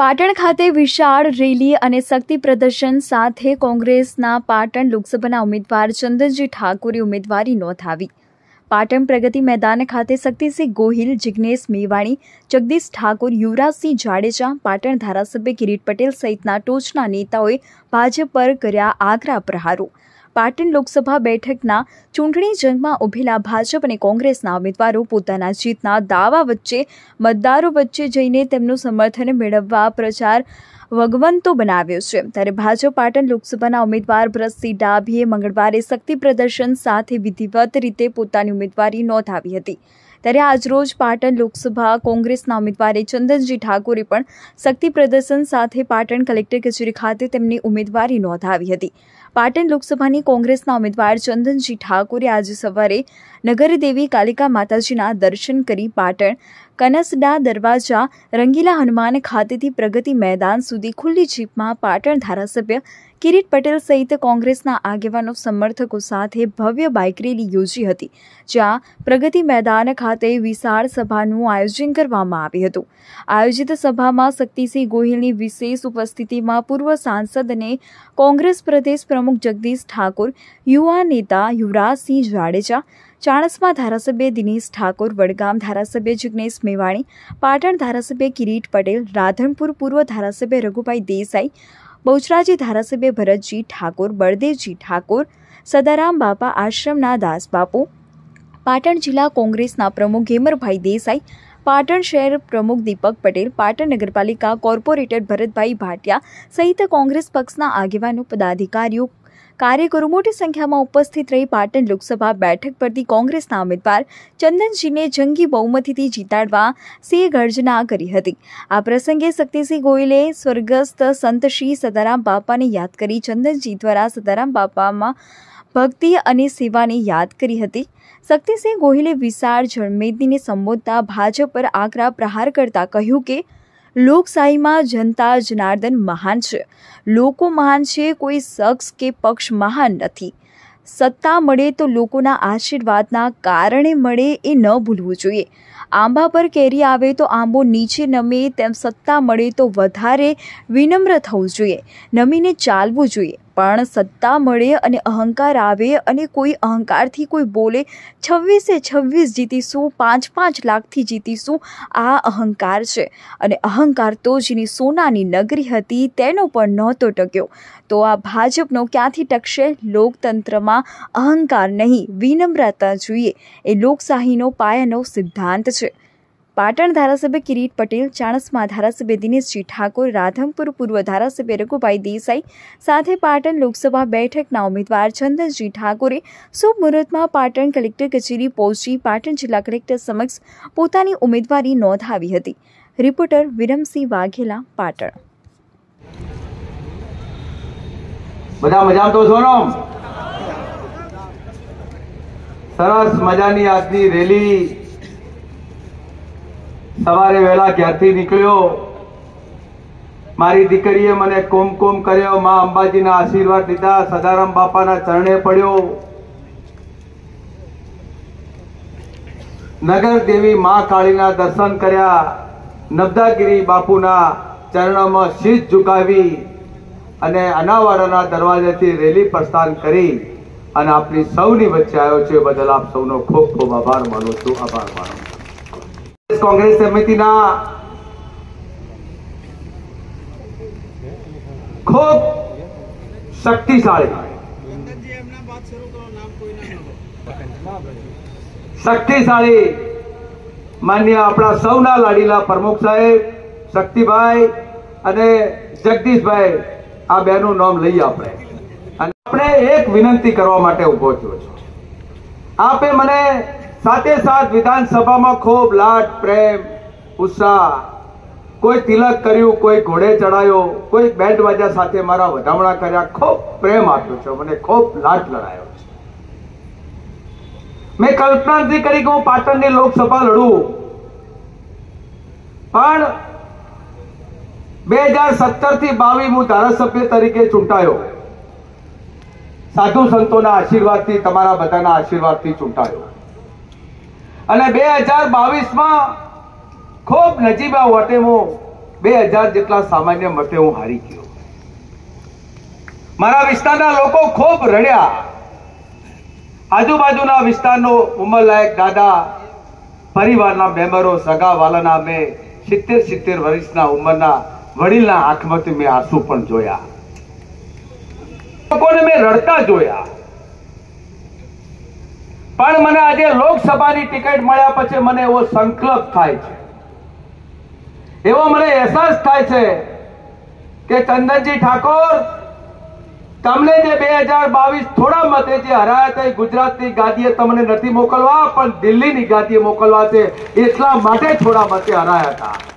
પાટણ ખાતે વિશાળ રેલી અને શક્તિ પ્રદર્શન સાથે કોંગ્રેસના પાટણ લોકસભાના ઉમેદવાર ચંદનજી ઠાકોરે ઉમેદવારી નોંધાવી પાટણ પ્રગતિ મેદાન ખાતે શક્તિસિંહ ગોહિલ જિજ્ઞેશ મેવાણી જગદીશ ઠાકોર યુવરાજસિંહ જાડેજા પાટણ ધારાસભ્ય કિરીટ પટેલ સહિતના ટોચના નેતાઓએ ભાજપ પર કર્યા આગ્રા પ્રહારો પાટણ લોકસભા બેઠકના ચૂંટણી જંગમાં ઉભેલા ભાજપ અને કોંગ્રેસના ઉમેદવારો પોતાના જીતના દાવા વચ્ચે મતદારો વચ્ચે જઈને તેમનું સમર્થન મેળવવા પ્રચાર વગવંતો બનાવ્યો છે ત્યારે ભાજપ પાટણ લોકસભાના ઉમેદવાર બ્રજસિંહ ડાભીએ મંગળવારે શક્તિ પ્રદર્શન સાથે વિધિવત રીતે પોતાની ઉમેદવારી નોંધાવી હતી ત્યારે આજરોજ પાટણ લોકસભા કોંગ્રેસના ઉમેદવારે ચંદનજી ઠાકોરે પણ શક્તિ પ્રદર્શન સાથે પાટણ કલેક્ટર કચેરી ખાતે તેમની ઉમેદવારી નોંધાવી હતી પાટણ લોકસભાની કોંગ્રેસના ઉમેદવાર ચંદનજી ઠાકોરે આજે સવારે નગરદેવી કાલિકા માતાજીના દર્શન કરી પાટણ કનસડા દરવાજા રંગીલા હનુમાન ખાતેથી પ્રગતિ મેદાન સુધી ખુલ્લી જીપમાં પાટણ ધારાસભ્ય કિરીટ પટેલ સહિત કોંગ્રેસના આગેવાનો સમર્થકો સાથે ભવ્ય બાઇક રેલી યોજી હતી જ્યાં પ્રગતિ મેદાન ખાતે વિશાળ સભાનું આયોજન કરવામાં આવ્યું હતું આયોજિત સભામાં શક્તિસિંહ ગોહિલની વિશેષ ઉપસ્થિતિમાં પૂર્વ સાંસદ અને કોંગ્રેસ પ્રદેશ પ્રમુખ જગદીશ ઠાકોર યુવા નેતા યુવરાજસિંહ જાડેજા ચાણસ્મા ધારાસભ્ય દિનેશ ઠાકોર વડગામ ધારાસભ્ય જિગ્નેશ મેવાણી પાટણ ધારાસભ્ય કિરીટ પટેલ રાધનપુર પૂર્વ ધારાસભ્ય રઘુભાઈ દેસાઈ બહુચરાજી ધારાસભ્ય ભરતજી ઠાકોર બળદેવજી ઠાકોર સદારામ બાપા આશ્રમના દાસ બાપુ પાટણ જિલ્લા કોંગ્રેસના પ્રમુખ ઘેમરભાઈ દેસાઈ પાટણ શહેર પ્રમુખ દીપક પટેલ પાટણ નગરપાલિકા કોર્પોરેટર ભરતભાઈ ભાટિયા સહિત કોંગ્રેસ પક્ષના આગેવાનો પદાધિકારીઓ કાર્યકરો મોટી સંખ્યામાં ઉપસ્થિત રહી પાટણ લોકસભા બેઠક પરથી કોંગ્રેસના ઉમેદવાર ચંદનજીને જંગી બહુમતીથી જીતાડવા સિંહ ગર્જના કરી હતી આ પ્રસંગે શક્તિસિંહ ગોયલે સ્વર્ગસ્થ સંત શ્રી સદારામ બાપાને યાદ કરી ચંદનજી દ્વારા સદારામ બાપામાં ભક્તિ અને સેવાને યાદ કરી હતી શક્તિસિંહ ગોહિલે વિશાળ જનમેદનીને સંબોધતા ભાજપ પર આકરા પ્રહાર કરતા કહ્યું કે લોકશાહીમાં જનતા જનાર્દન મહાન છે લોકો મહાન છે કોઈ શખ્સ કે પક્ષ મહાન નથી સત્તા મળે તો લોકોના આશીર્વાદના કારણે મળે એ ન ભૂલવું જોઈએ આંબા પર કેરી આવે તો આંબો નીચે નમે તેમ સત્તા મળે તો વધારે વિનમ્ર થવું જોઈએ નમીને ચાલવું જોઈએ પણ સત્તા મળે અને અહંકાર આવે અને કોઈ અહંકારથી કોઈ બોલે છવ્વીસે છવ્વીસ જીતીશું પાંચ પાંચ લાખથી જીતીશું આ અહંકાર છે અને અહંકાર તો જેની સોનાની નગરી હતી તેનો પણ નહોતો ટક્યો તો આ ભાજપનો ક્યાંથી ટકશે લોકતંત્રમાં અહંકાર નહીં વિનમ્રતા જોઈએ એ લોકશાહીનો પાયાનો સિદ્ધાંત છે પાટણ ધારાસભ્ય કિરીટ પટેલ ચાણસમાં ધારાસભ્ય દિનેશજી ઠાકોર રાધમપુર પૂર્વ ધારાસભ્ય રઘુભાઈ દેસાઈ સાથે પાટણ લોકસભા બેઠકના ઉમેદવાર ચંદનજી ઠાકોરે શુભ મુહૂર્તમાં પાટણ કલેક્ટર કચેરી પહોંચી પાટણ જિલ્લા કલેક્ટર સમક્ષ પોતાની ઉમેદવારી નોંધાવી હતી રિપોર્ટર વિરમસિંહ વાઘેલા પાટણ બધા મજામાં તો છો સરસ મજાની આજની રેલી સવારે વહેલા ઘેરથી નીકળ્યો મારી દીકરીએ મને કુમકુમ કર્યો માં અંબાજીના આશીર્વાદ લીધા સદારામ બાપાના ચરણે પડ્યો નગર દેવી મા કાળીના દર્શન કર્યા નબદાગીરી બાપુના ચરણમાં શીશ ઝુકાવી અને અનાવાડાના દરવાજાથી રેલી પ્રસ્થાન કરી અને આપની સૌની વચ્ચે આવ્યો છે બદલ આપ સૌનો ખૂબ ખૂબ આભાર માનું છું આભાર માનું છું કોંગ્રેસ સમિતિના ખૂબ શક્તિશાળી શક્તિશાળી માન્ય આપણા સૌના લાડીલા પ્રમુખ સાહેબ શક્તિભાઈ અને જગદીશભાઈ આ બે નું નામ લઈએ આપણે આપણે એક વિનંતી કરવા માટે ઉભો થયો છું આપે મને સાથે સાથ વિધાનસભામાં ખૂબ લાટ પ્રેમ ઉત્સાહ કોઈ તિલક કર્યું કોઈ ઘોડે ચડાયો કોઈ બેન્ડ વાજા સાથે મારા વધામણા કર્યા ખૂબ પ્રેમ આપ્યો છે મને ખૂબ લાટ લડાયો છે મેં કલ્પના નથી કરી કે હું પાટણની લોકસભા લડું પણ બે હજાર સત્તર થી બાવીસ હું ધારાસભ્ય તરીકે ચૂંટાયો સાધુ સંતોના આશીર્વાદથી તમારા બધાના આશીર્વાદથી ચૂંટાયો અને બે હજાર બાવીસમાં ખૂબ નજીબા વટે હું બે હજાર જેટલા સામાન્ય મતે હું હારી ગયો મારા વિસ્તારના લોકો ખૂબ રડ્યા આજુબાજુના વિસ્તારનો ઉંમરલાયક દાદા પરિવારના મેમ્બરો સગા વાલાના મેં સિત્તેર સિત્તેર વર્ષના ઉંમરના વડીલના આંખમાંથી મેં આંસુ પણ જોયા લોકોને મેં રડતા જોયા પણ મને આજે લોકસભાની ટિકિટ મળ્યા પછી મને એવો સંકલ્પ થાય છે એવો મને અહેસાસ થાય છે કે ચંદનજી ઠાકોર તમને જે બે હજાર બાવીસ થોડા મતે જે હરાયા હતા ગુજરાતની ગાદીએ તમને નથી મોકલવા પણ દિલ્હીની ગાદીએ મોકલવા છે એટલા માટે થોડા મતે હરાયા હતા